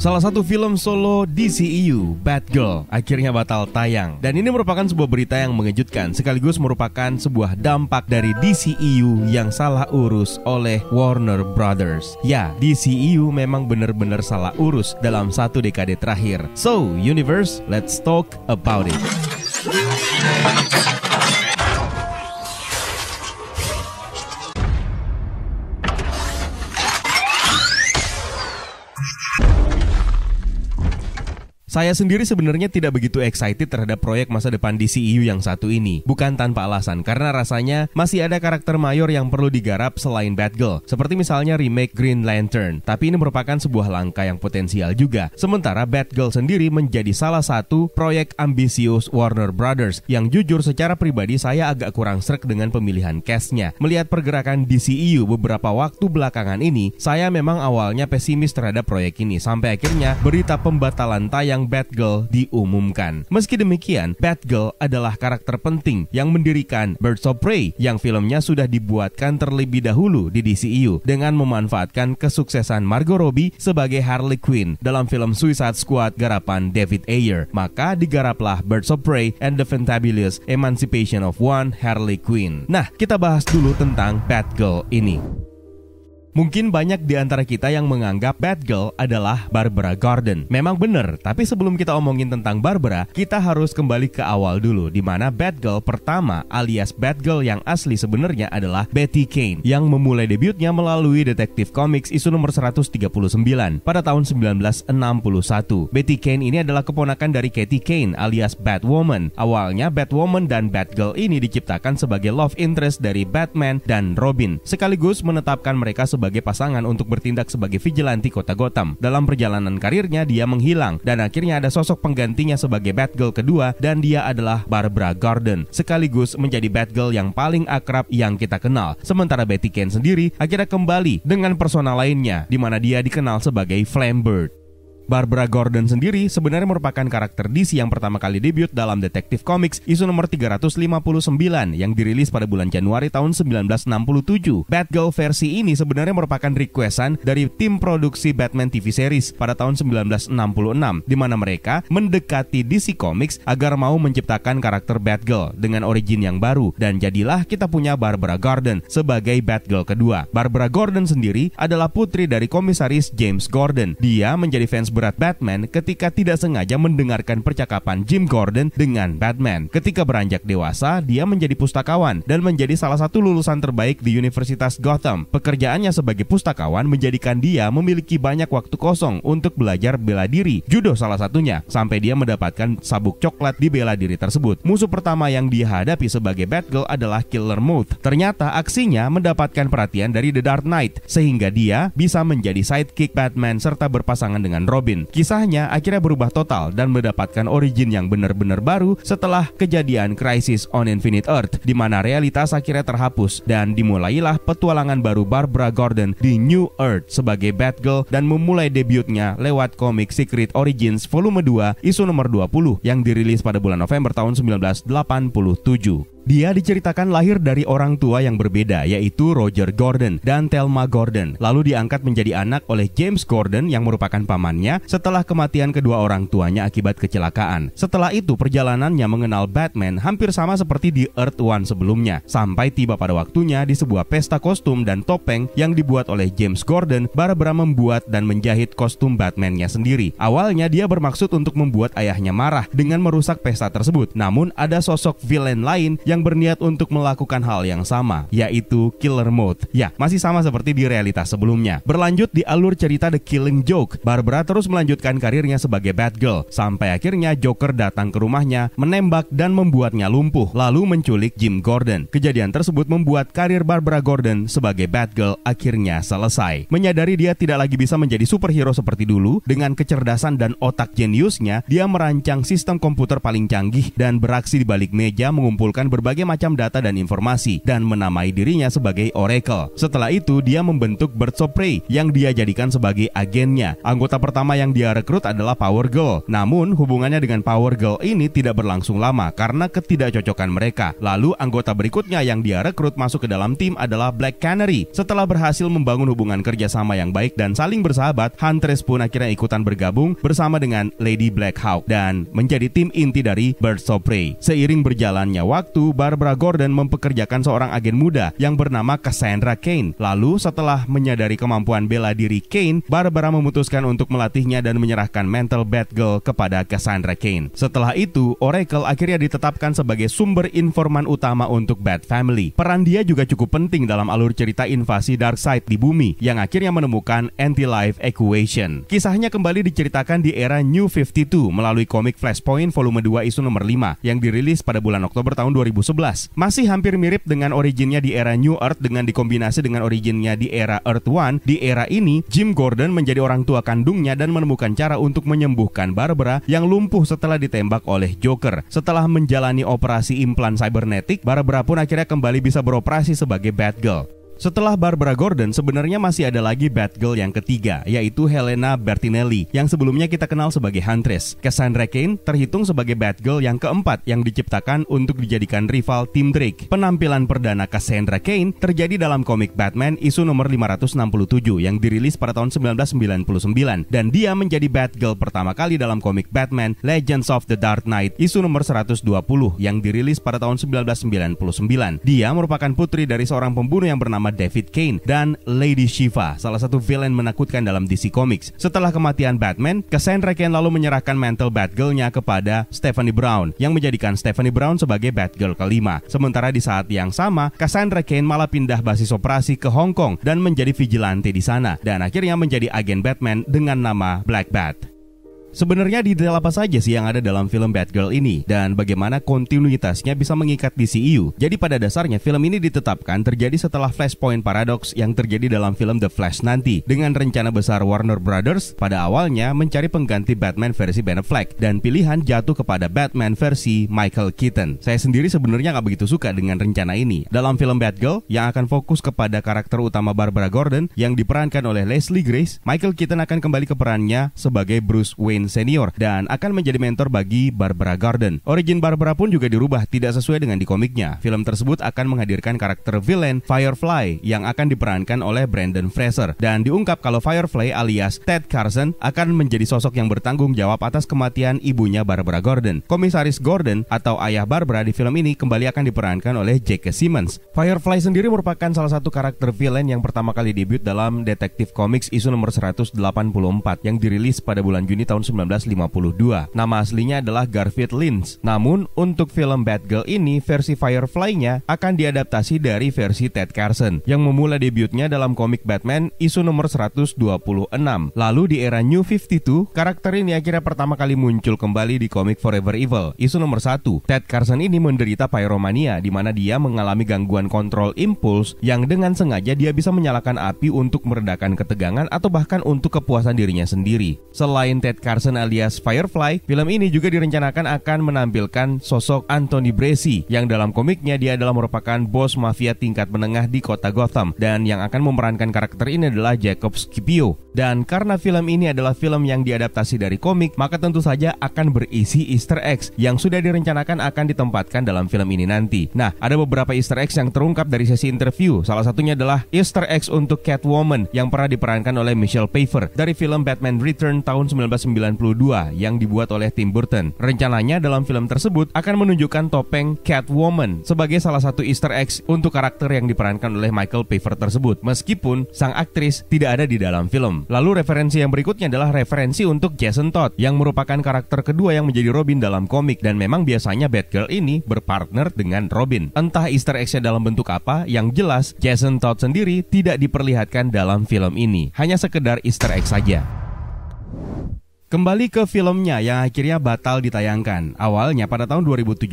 Salah satu film solo DCEU, Batgirl, akhirnya batal tayang. Dan ini merupakan sebuah berita yang mengejutkan, sekaligus merupakan sebuah dampak dari DCEU yang salah urus oleh Warner Brothers. Ya, DCEU memang benar-benar salah urus dalam satu dekade terakhir. So, universe, let's talk about it. Saya sendiri sebenarnya tidak begitu excited terhadap proyek masa depan DCEU yang satu ini. Bukan tanpa alasan, karena rasanya masih ada karakter mayor yang perlu digarap selain Batgirl, seperti misalnya remake Green Lantern. Tapi ini merupakan sebuah langkah yang potensial juga. Sementara Batgirl sendiri menjadi salah satu proyek ambisius Warner Brothers yang jujur secara pribadi saya agak kurang srek dengan pemilihan castnya. Melihat pergerakan DCEU beberapa waktu belakangan ini, saya memang awalnya pesimis terhadap proyek ini. Sampai akhirnya berita pembatalan tayang yang Batgirl diumumkan. Meski demikian, Batgirl adalah karakter penting yang mendirikan Birds of Prey yang filmnya sudah dibuatkan terlebih dahulu di DCU e dengan memanfaatkan kesuksesan Margot Robbie sebagai Harley Quinn dalam film Suicide Squad garapan David Ayer. Maka digaraplah Birds of Prey and the Fantabulous Emancipation of One Harley Quinn. Nah, kita bahas dulu tentang Batgirl ini. Mungkin banyak di antara kita yang menganggap Batgirl adalah Barbara Gordon. Memang benar, tapi sebelum kita omongin tentang Barbara, kita harus kembali ke awal dulu, di mana Bad pertama alias Batgirl yang asli sebenarnya adalah Betty Kane, yang memulai debutnya melalui detektif Comics isu nomor 139 pada tahun 1961. Betty Kane ini adalah keponakan dari Katie Kane alias Batwoman. Awalnya Batwoman dan Batgirl ini diciptakan sebagai love interest dari Batman dan Robin, sekaligus menetapkan mereka sebagai sebagai pasangan untuk bertindak sebagai vigilante kota Gotham. Dalam perjalanan karirnya, dia menghilang dan akhirnya ada sosok penggantinya sebagai Batgirl kedua dan dia adalah Barbara Gordon, sekaligus menjadi Batgirl yang paling akrab yang kita kenal. Sementara Betty Kane sendiri akhirnya kembali dengan persona lainnya, di mana dia dikenal sebagai Flambird. Barbara Gordon sendiri sebenarnya merupakan karakter DC yang pertama kali debut dalam Detective Comics isu nomor 359 yang dirilis pada bulan Januari tahun 1967. Batgirl versi ini sebenarnya merupakan requestan dari tim produksi Batman TV series pada tahun 1966 di mana mereka mendekati DC Comics agar mau menciptakan karakter Batgirl dengan origin yang baru dan jadilah kita punya Barbara Gordon sebagai Batgirl kedua. Barbara Gordon sendiri adalah putri dari komisaris James Gordon. Dia menjadi fans berat Batman ketika tidak sengaja mendengarkan percakapan Jim Gordon dengan Batman. Ketika beranjak dewasa, dia menjadi pustakawan dan menjadi salah satu lulusan terbaik di Universitas Gotham. Pekerjaannya sebagai pustakawan menjadikan dia memiliki banyak waktu kosong untuk belajar bela diri, judo salah satunya, sampai dia mendapatkan sabuk coklat di bela diri tersebut. Musuh pertama yang dihadapi sebagai Batgirl adalah Killer Moth. Ternyata aksinya mendapatkan perhatian dari The Dark Knight, sehingga dia bisa menjadi sidekick Batman serta berpasangan dengan Robin Robin. Kisahnya akhirnya berubah total dan mendapatkan origin yang benar-benar baru setelah kejadian Crisis on Infinite Earth, di mana realitas akhirnya terhapus dan dimulailah petualangan baru Barbara Gordon di New Earth sebagai Batgirl dan memulai debutnya lewat komik Secret Origins Volume 2 isu nomor 20 yang dirilis pada bulan November tahun 1987. Dia diceritakan lahir dari orang tua yang berbeda yaitu Roger Gordon dan Thelma Gordon, lalu diangkat menjadi anak oleh James Gordon yang merupakan pamannya setelah kematian kedua orang tuanya akibat kecelakaan. Setelah itu perjalanannya mengenal Batman hampir sama seperti di Earth One sebelumnya, sampai tiba pada waktunya di sebuah pesta kostum dan topeng yang dibuat oleh James Gordon, Barbara membuat dan menjahit kostum Batmannya sendiri. Awalnya dia bermaksud untuk membuat ayahnya marah dengan merusak pesta tersebut, namun ada sosok villain lain yang yang berniat untuk melakukan hal yang sama, yaitu killer mode. Ya, masih sama seperti di realitas sebelumnya. Berlanjut di alur cerita The Killing Joke, Barbara terus melanjutkan karirnya sebagai Batgirl, sampai akhirnya Joker datang ke rumahnya, menembak dan membuatnya lumpuh, lalu menculik Jim Gordon. Kejadian tersebut membuat karir Barbara Gordon sebagai Batgirl akhirnya selesai. Menyadari dia tidak lagi bisa menjadi superhero seperti dulu, dengan kecerdasan dan otak jeniusnya, dia merancang sistem komputer paling canggih dan beraksi di balik meja mengumpulkan berbagai berbagai macam data dan informasi dan menamai dirinya sebagai Oracle. Setelah itu, dia membentuk Birds of Prey yang dia jadikan sebagai agennya. Anggota pertama yang dia rekrut adalah Power Girl. Namun, hubungannya dengan Power Girl ini tidak berlangsung lama karena ketidakcocokan mereka. Lalu, anggota berikutnya yang dia rekrut masuk ke dalam tim adalah Black Canary. Setelah berhasil membangun hubungan kerjasama yang baik dan saling bersahabat, Huntress pun akhirnya ikutan bergabung bersama dengan Lady Black Hawk dan menjadi tim inti dari Birds of Prey. Seiring berjalannya waktu, Barbara Gordon mempekerjakan seorang agen muda yang bernama Cassandra Cain. Lalu setelah menyadari kemampuan bela diri Cain, Barbara memutuskan untuk melatihnya dan menyerahkan mental Batgirl kepada Cassandra Cain. Setelah itu, Oracle akhirnya ditetapkan sebagai sumber informan utama untuk Bat Family. Peran dia juga cukup penting dalam alur cerita invasi Darkseid di bumi yang akhirnya menemukan Anti-Life Equation. Kisahnya kembali diceritakan di era New 52 melalui komik Flashpoint volume 2 isu nomor 5 yang dirilis pada bulan Oktober tahun 2000 2011. Masih hampir mirip dengan originnya di era New Earth dengan dikombinasi dengan originnya di era Earth One. Di era ini, Jim Gordon menjadi orang tua kandungnya dan menemukan cara untuk menyembuhkan Barbara yang lumpuh setelah ditembak oleh Joker. Setelah menjalani operasi implan cybernetik, Barbara pun akhirnya kembali bisa beroperasi sebagai Batgirl. Setelah Barbara Gordon, sebenarnya masih ada lagi Batgirl yang ketiga, yaitu Helena Bertinelli, yang sebelumnya kita kenal sebagai Huntress. Cassandra Cain terhitung sebagai Batgirl yang keempat yang diciptakan untuk dijadikan rival Tim Drake. Penampilan perdana Cassandra Cain terjadi dalam komik Batman isu nomor 567 yang dirilis pada tahun 1999, dan dia menjadi Batgirl pertama kali dalam komik Batman Legends of the Dark Knight isu nomor 120 yang dirilis pada tahun 1999. Dia merupakan putri dari seorang pembunuh yang bernama David Kane dan Lady Shiva, salah satu villain menakutkan dalam DC Comics. Setelah kematian Batman, Cassandra Cain lalu menyerahkan mantle Batgirl-nya kepada Stephanie Brown yang menjadikan Stephanie Brown sebagai Batgirl kelima. Sementara di saat yang sama, Cassandra Cain malah pindah basis operasi ke Hong Kong dan menjadi vigilante di sana dan akhirnya menjadi agen Batman dengan nama Black Bat. Sebenarnya detail apa saja sih yang ada dalam film Batgirl ini dan bagaimana kontinuitasnya bisa mengikat DCU? E Jadi pada dasarnya film ini ditetapkan terjadi setelah Flashpoint Paradox yang terjadi dalam film The Flash nanti dengan rencana besar Warner Brothers pada awalnya mencari pengganti Batman versi Ben Affleck dan pilihan jatuh kepada Batman versi Michael Keaton. Saya sendiri sebenarnya nggak begitu suka dengan rencana ini. Dalam film Batgirl yang akan fokus kepada karakter utama Barbara Gordon yang diperankan oleh Leslie Grace, Michael Keaton akan kembali ke perannya sebagai Bruce Wayne pemain senior dan akan menjadi mentor bagi Barbara Garden. Origin Barbara pun juga dirubah tidak sesuai dengan di komiknya. Film tersebut akan menghadirkan karakter villain Firefly yang akan diperankan oleh Brandon Fraser dan diungkap kalau Firefly alias Ted Carson akan menjadi sosok yang bertanggung jawab atas kematian ibunya Barbara Gordon. Komisaris Gordon atau ayah Barbara di film ini kembali akan diperankan oleh Jake Simmons. Firefly sendiri merupakan salah satu karakter villain yang pertama kali debut dalam Detective Comics isu nomor 184 yang dirilis pada bulan Juni tahun 1952. Nama aslinya adalah Garfield Lynch. Namun, untuk film Batgirl ini, versi Firefly-nya akan diadaptasi dari versi Ted Carson, yang memulai debutnya dalam komik Batman isu nomor 126. Lalu di era New 52, karakter ini akhirnya pertama kali muncul kembali di komik Forever Evil, isu nomor 1. Ted Carson ini menderita pyromania, di mana dia mengalami gangguan kontrol impuls yang dengan sengaja dia bisa menyalakan api untuk meredakan ketegangan atau bahkan untuk kepuasan dirinya sendiri. Selain Ted Carson, Larsen alias Firefly, film ini juga direncanakan akan menampilkan sosok Anthony Bracey yang dalam komiknya dia adalah merupakan bos mafia tingkat menengah di kota Gotham dan yang akan memerankan karakter ini adalah Jacob Scipio. Dan karena film ini adalah film yang diadaptasi dari komik, maka tentu saja akan berisi easter eggs yang sudah direncanakan akan ditempatkan dalam film ini nanti. Nah, ada beberapa easter eggs yang terungkap dari sesi interview. Salah satunya adalah easter eggs untuk Catwoman yang pernah diperankan oleh Michelle Pfeiffer dari film Batman Return tahun 1990 1992 yang dibuat oleh Tim Burton. Rencananya dalam film tersebut akan menunjukkan topeng Catwoman sebagai salah satu easter Egg untuk karakter yang diperankan oleh Michael Pfeiffer tersebut, meskipun sang aktris tidak ada di dalam film. Lalu referensi yang berikutnya adalah referensi untuk Jason Todd yang merupakan karakter kedua yang menjadi Robin dalam komik dan memang biasanya Batgirl ini berpartner dengan Robin. Entah easter egg dalam bentuk apa, yang jelas Jason Todd sendiri tidak diperlihatkan dalam film ini. Hanya sekedar easter egg saja. Kembali ke filmnya yang akhirnya batal ditayangkan. Awalnya pada tahun 2017,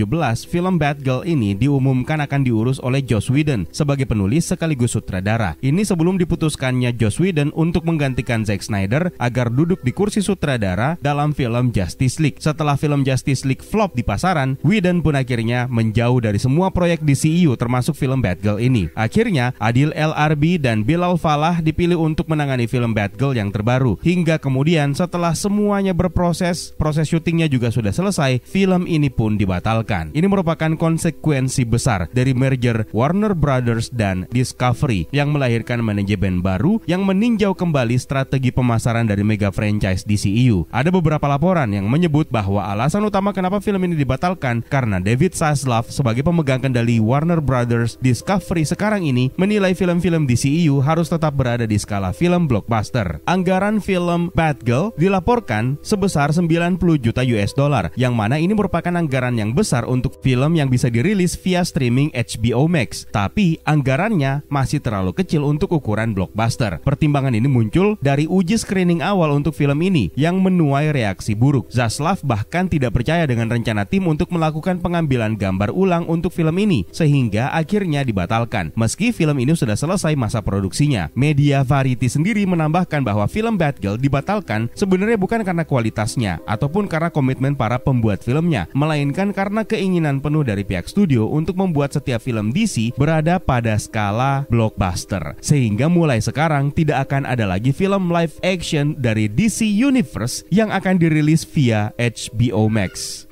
film Bad Girl ini diumumkan akan diurus oleh Joss Whedon sebagai penulis sekaligus sutradara. Ini sebelum diputuskannya Joss Whedon untuk menggantikan Zack Snyder agar duduk di kursi sutradara dalam film Justice League. Setelah film Justice League flop di pasaran, Whedon pun akhirnya menjauh dari semua proyek DCU e termasuk film Bad Girl ini. Akhirnya, Adil LRB dan Bilal Falah dipilih untuk menangani film Bad Girl yang terbaru. Hingga kemudian setelah semua semuanya berproses, proses syutingnya juga sudah selesai, film ini pun dibatalkan. Ini merupakan konsekuensi besar dari merger Warner Brothers dan Discovery yang melahirkan manajemen baru yang meninjau kembali strategi pemasaran dari mega franchise DCU. E Ada beberapa laporan yang menyebut bahwa alasan utama kenapa film ini dibatalkan karena David Zaslav sebagai pemegang kendali Warner Brothers Discovery sekarang ini menilai film-film DCU e harus tetap berada di skala film blockbuster. Anggaran film Batgirl dilaporkan dianggarkan sebesar 90 juta US dollar, yang mana ini merupakan anggaran yang besar untuk film yang bisa dirilis via streaming HBO Max. Tapi anggarannya masih terlalu kecil untuk ukuran blockbuster. Pertimbangan ini muncul dari uji screening awal untuk film ini yang menuai reaksi buruk. Zaslav bahkan tidak percaya dengan rencana tim untuk melakukan pengambilan gambar ulang untuk film ini, sehingga akhirnya dibatalkan. Meski film ini sudah selesai masa produksinya, media Variety sendiri menambahkan bahwa film Batgirl dibatalkan sebenarnya bukan karena kualitasnya ataupun karena komitmen para pembuat filmnya, melainkan karena keinginan penuh dari pihak studio untuk membuat setiap film DC berada pada skala blockbuster. Sehingga mulai sekarang tidak akan ada lagi film live action dari DC Universe yang akan dirilis via HBO Max.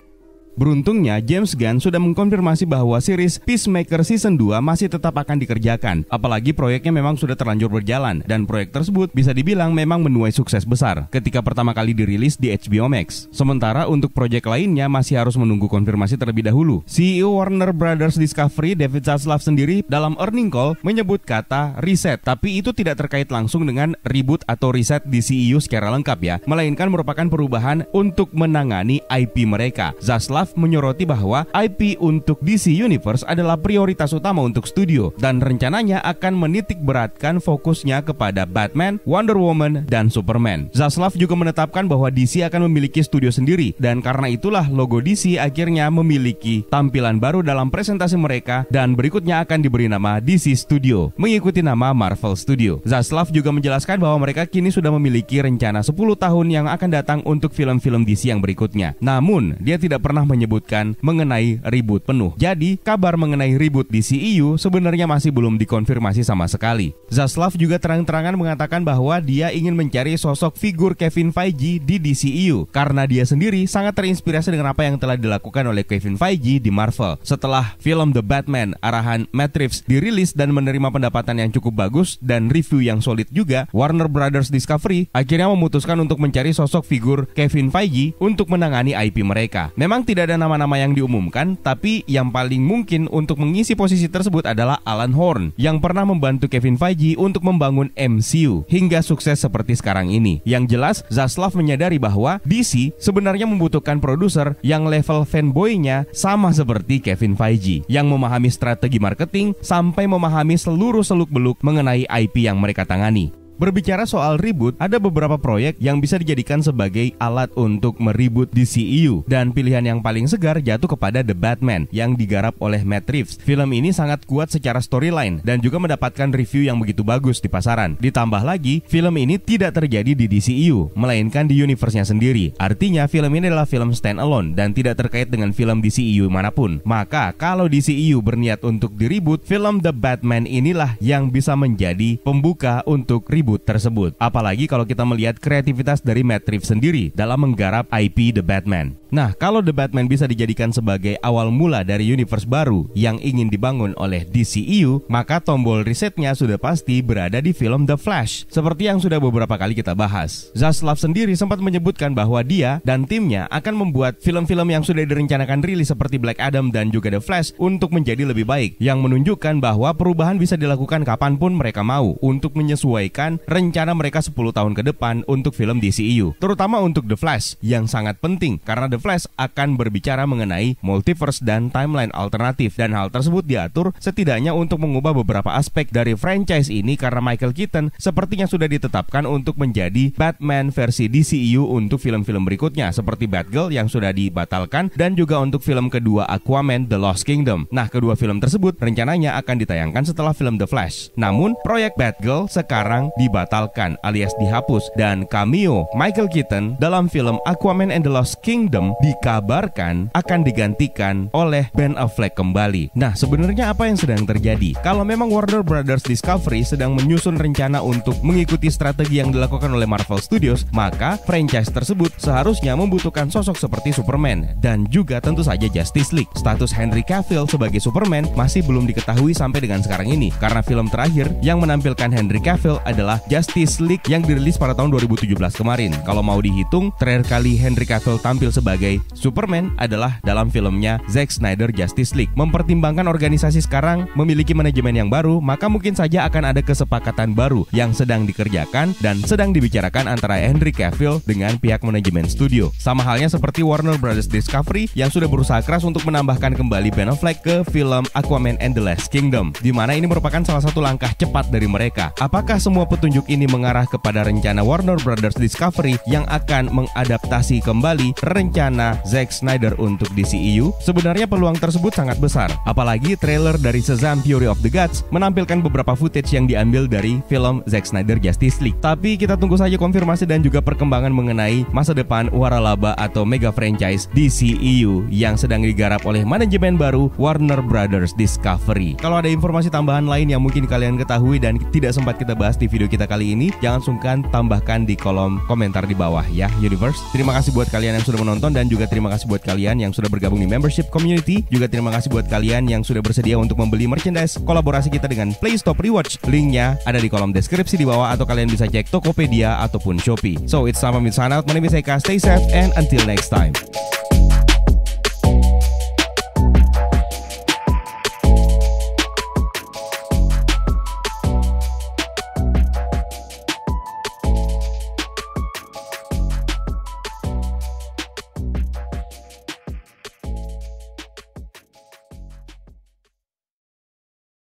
Beruntungnya, James Gunn sudah mengkonfirmasi bahwa series Peacemaker Season 2 masih tetap akan dikerjakan, apalagi proyeknya memang sudah terlanjur berjalan, dan proyek tersebut bisa dibilang memang menuai sukses besar ketika pertama kali dirilis di HBO Max. Sementara untuk proyek lainnya masih harus menunggu konfirmasi terlebih dahulu. CEO Warner Brothers Discovery, David Zaslav sendiri dalam earning call menyebut kata reset, tapi itu tidak terkait langsung dengan reboot atau reset di CEO secara lengkap ya, melainkan merupakan perubahan untuk menangani IP mereka. Zaslav menyoroti bahwa IP untuk DC Universe adalah prioritas utama untuk studio dan rencananya akan menitik beratkan fokusnya kepada Batman, Wonder Woman, dan Superman. Zaslav juga menetapkan bahwa DC akan memiliki studio sendiri dan karena itulah logo DC akhirnya memiliki tampilan baru dalam presentasi mereka dan berikutnya akan diberi nama DC Studio mengikuti nama Marvel Studio. Zaslav juga menjelaskan bahwa mereka kini sudah memiliki rencana 10 tahun yang akan datang untuk film-film DC yang berikutnya. Namun, dia tidak pernah menyebutkan mengenai ribut penuh. Jadi, kabar mengenai ribut di CEU sebenarnya masih belum dikonfirmasi sama sekali. Zaslav juga terang-terangan mengatakan bahwa dia ingin mencari sosok figur Kevin Feige di DCEU karena dia sendiri sangat terinspirasi dengan apa yang telah dilakukan oleh Kevin Feige di Marvel. Setelah film The Batman arahan Matt Reeves dirilis dan menerima pendapatan yang cukup bagus dan review yang solid juga, Warner Brothers Discovery akhirnya memutuskan untuk mencari sosok figur Kevin Feige untuk menangani IP mereka. Memang tidak tidak ada nama-nama yang diumumkan, tapi yang paling mungkin untuk mengisi posisi tersebut adalah Alan Horn yang pernah membantu Kevin Feige untuk membangun MCU hingga sukses seperti sekarang ini. Yang jelas, Zaslav menyadari bahwa DC sebenarnya membutuhkan produser yang level fanboynya sama seperti Kevin Feige yang memahami strategi marketing sampai memahami seluruh seluk-beluk mengenai IP yang mereka tangani. Berbicara soal ribut, ada beberapa proyek yang bisa dijadikan sebagai alat untuk meribut di CEU dan pilihan yang paling segar jatuh kepada The Batman yang digarap oleh Matt Reeves. Film ini sangat kuat secara storyline dan juga mendapatkan review yang begitu bagus di pasaran. Ditambah lagi, film ini tidak terjadi di DCU, e melainkan di universe-nya sendiri. Artinya film ini adalah film stand alone dan tidak terkait dengan film DCU e manapun. Maka kalau DCU e berniat untuk diribut, film The Batman inilah yang bisa menjadi pembuka untuk ribut tersebut. Apalagi kalau kita melihat kreativitas dari Matt Reeves sendiri dalam menggarap IP The Batman. Nah, kalau The Batman bisa dijadikan sebagai awal mula dari universe baru yang ingin dibangun oleh DCEU, maka tombol resetnya sudah pasti berada di film The Flash, seperti yang sudah beberapa kali kita bahas. Zaslav sendiri sempat menyebutkan bahwa dia dan timnya akan membuat film-film yang sudah direncanakan rilis seperti Black Adam dan juga The Flash untuk menjadi lebih baik, yang menunjukkan bahwa perubahan bisa dilakukan kapanpun mereka mau untuk menyesuaikan rencana mereka 10 tahun ke depan untuk film DCEU, terutama untuk The Flash yang sangat penting karena The Flash akan berbicara mengenai multiverse dan timeline alternatif dan hal tersebut diatur setidaknya untuk mengubah beberapa aspek dari franchise ini karena Michael Keaton sepertinya sudah ditetapkan untuk menjadi Batman versi DCU e untuk film-film berikutnya seperti Batgirl yang sudah dibatalkan dan juga untuk film kedua Aquaman The Lost Kingdom. Nah, kedua film tersebut rencananya akan ditayangkan setelah film The Flash. Namun, proyek Batgirl sekarang dibatalkan alias dihapus dan cameo Michael Keaton dalam film Aquaman and the Lost Kingdom dikabarkan akan digantikan oleh Ben Affleck kembali. Nah, sebenarnya apa yang sedang terjadi? Kalau memang Warner Brothers Discovery sedang menyusun rencana untuk mengikuti strategi yang dilakukan oleh Marvel Studios, maka franchise tersebut seharusnya membutuhkan sosok seperti Superman dan juga tentu saja Justice League. Status Henry Cavill sebagai Superman masih belum diketahui sampai dengan sekarang ini karena film terakhir yang menampilkan Henry Cavill adalah Justice League yang dirilis pada tahun 2017 kemarin. Kalau mau dihitung, terakhir kali Henry Cavill tampil sebagai sebagai Superman adalah dalam filmnya Zack Snyder Justice League. Mempertimbangkan organisasi sekarang memiliki manajemen yang baru, maka mungkin saja akan ada kesepakatan baru yang sedang dikerjakan dan sedang dibicarakan antara Henry Cavill dengan pihak manajemen studio. Sama halnya seperti Warner Brothers Discovery yang sudah berusaha keras untuk menambahkan kembali Ben Affleck ke film Aquaman and the Last Kingdom, di mana ini merupakan salah satu langkah cepat dari mereka. Apakah semua petunjuk ini mengarah kepada rencana Warner Brothers Discovery yang akan mengadaptasi kembali rencana rencana Zack Snyder untuk DCEU, sebenarnya peluang tersebut sangat besar. Apalagi trailer dari Shazam Fury of the Gods menampilkan beberapa footage yang diambil dari film Zack Snyder Justice League. Tapi kita tunggu saja konfirmasi dan juga perkembangan mengenai masa depan waralaba atau mega franchise DCEU yang sedang digarap oleh manajemen baru Warner Brothers Discovery. Kalau ada informasi tambahan lain yang mungkin kalian ketahui dan tidak sempat kita bahas di video kita kali ini, jangan sungkan tambahkan di kolom komentar di bawah ya, Universe. Terima kasih buat kalian yang sudah menonton dan juga terima kasih buat kalian yang sudah bergabung di membership community. Juga terima kasih buat kalian yang sudah bersedia untuk membeli merchandise kolaborasi kita dengan Playstop Rewatch. Linknya ada di kolom deskripsi di bawah atau kalian bisa cek Tokopedia ataupun Shopee. So it's time for me to sign out. My name is Stay safe and until next time.